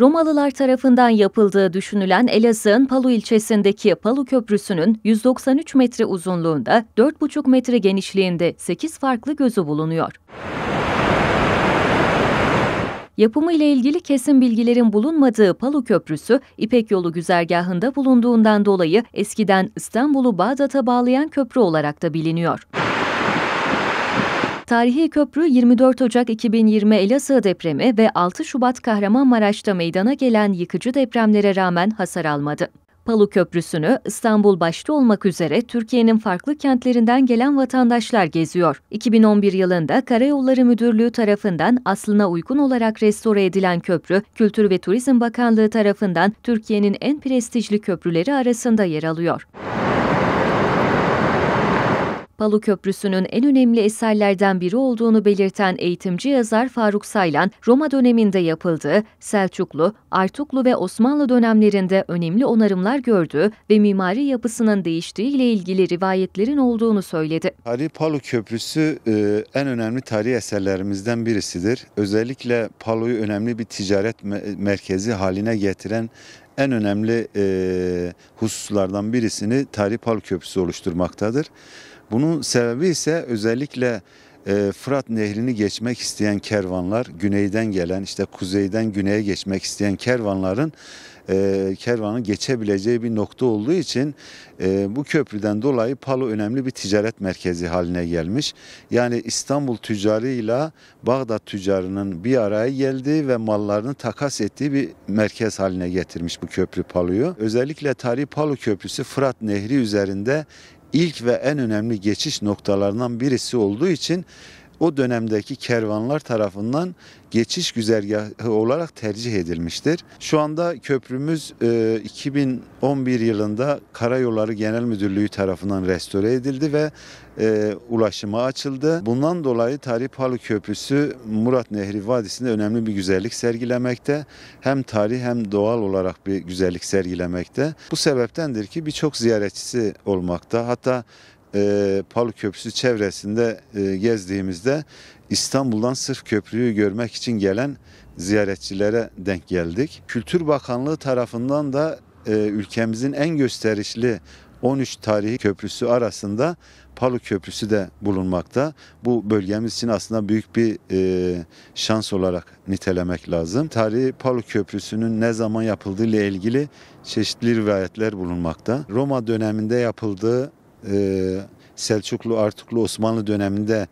Romalılar tarafından yapıldığı düşünülen Elazığ'ın Palu ilçesindeki Palu Köprüsü'nün 193 metre uzunluğunda, 4,5 metre genişliğinde 8 farklı gözü bulunuyor. Yapımı ile ilgili kesin bilgilerin bulunmadığı Palu Köprüsü, İpek Yolu güzergahında bulunduğundan dolayı eskiden İstanbul'u Bağdat'a bağlayan köprü olarak da biliniyor. Tarihi köprü 24 Ocak 2020 Elazığ depremi ve 6 Şubat Kahramanmaraş'ta meydana gelen yıkıcı depremlere rağmen hasar almadı. Palu Köprüsü'nü İstanbul başta olmak üzere Türkiye'nin farklı kentlerinden gelen vatandaşlar geziyor. 2011 yılında Karayolları Müdürlüğü tarafından aslına uygun olarak restore edilen köprü, Kültür ve Turizm Bakanlığı tarafından Türkiye'nin en prestijli köprüleri arasında yer alıyor. Palu Köprüsü'nün en önemli eserlerden biri olduğunu belirten eğitimci yazar Faruk Saylan, Roma döneminde yapıldığı, Selçuklu, Artuklu ve Osmanlı dönemlerinde önemli onarımlar gördüğü ve mimari yapısının değiştiği ile ilgili rivayetlerin olduğunu söyledi. Tarihi Palu Köprüsü e, en önemli tarihi eserlerimizden birisidir. Özellikle Palu'yu önemli bir ticaret merkezi haline getiren en önemli e, hususlardan birisini Tarihi Palu Köprüsü oluşturmaktadır. Bunun sebebi ise özellikle e, Fırat Nehri'ni geçmek isteyen kervanlar, güneyden gelen işte kuzeyden güneye geçmek isteyen kervanların e, kervanın geçebileceği bir nokta olduğu için e, bu köprüden dolayı Palo önemli bir ticaret merkezi haline gelmiş. Yani İstanbul tüccarıyla Bağdat tüccarının bir araya geldiği ve mallarını takas ettiği bir merkez haline getirmiş bu köprü Palo'yu. Özellikle Tarihi Palo Köprüsü Fırat Nehri üzerinde ilk ve en önemli geçiş noktalarından birisi olduğu için o dönemdeki kervanlar tarafından geçiş güzergahı olarak tercih edilmiştir. Şu anda köprümüz 2011 e, yılında Karayolları Genel Müdürlüğü tarafından restore edildi ve e, ulaşıma açıldı. Bundan dolayı Tarih Palu Köprüsü Murat Nehri Vadisi'nde önemli bir güzellik sergilemekte. Hem tarih hem doğal olarak bir güzellik sergilemekte. Bu sebeptendir ki birçok ziyaretçisi olmakta. Hatta e, Palu Köprüsü çevresinde e, gezdiğimizde İstanbul'dan sırf köprüyü görmek için gelen ziyaretçilere denk geldik. Kültür Bakanlığı tarafından da e, ülkemizin en gösterişli 13 tarihi köprüsü arasında Palu Köprüsü de bulunmakta. Bu bölgemiz için aslında büyük bir e, şans olarak nitelemek lazım. Tarihi Palu Köprüsü'nün ne zaman yapıldığı ile ilgili çeşitli rivayetler bulunmakta. Roma döneminde yapıldığı ee, Selçuklu, Artuklu, Osmanlı döneminde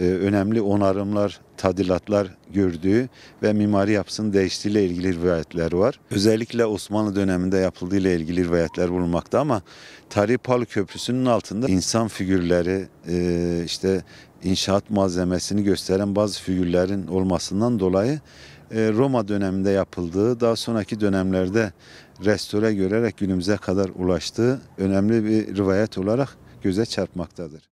e, önemli onarımlar, tadilatlar gördüğü ve mimari yapısının değiştiğiyle ilgili rivayetler var. Özellikle Osmanlı döneminde yapıldığıyla ilgili rivayetler bulunmakta ama tarihi Palu Köprüsü'nün altında insan figürleri, e, işte inşaat malzemesini gösteren bazı figürlerin olmasından dolayı e, Roma döneminde yapıldığı, daha sonraki dönemlerde restore görerek günümüze kadar ulaştığı önemli bir rivayet olarak göze çarpmaktadır.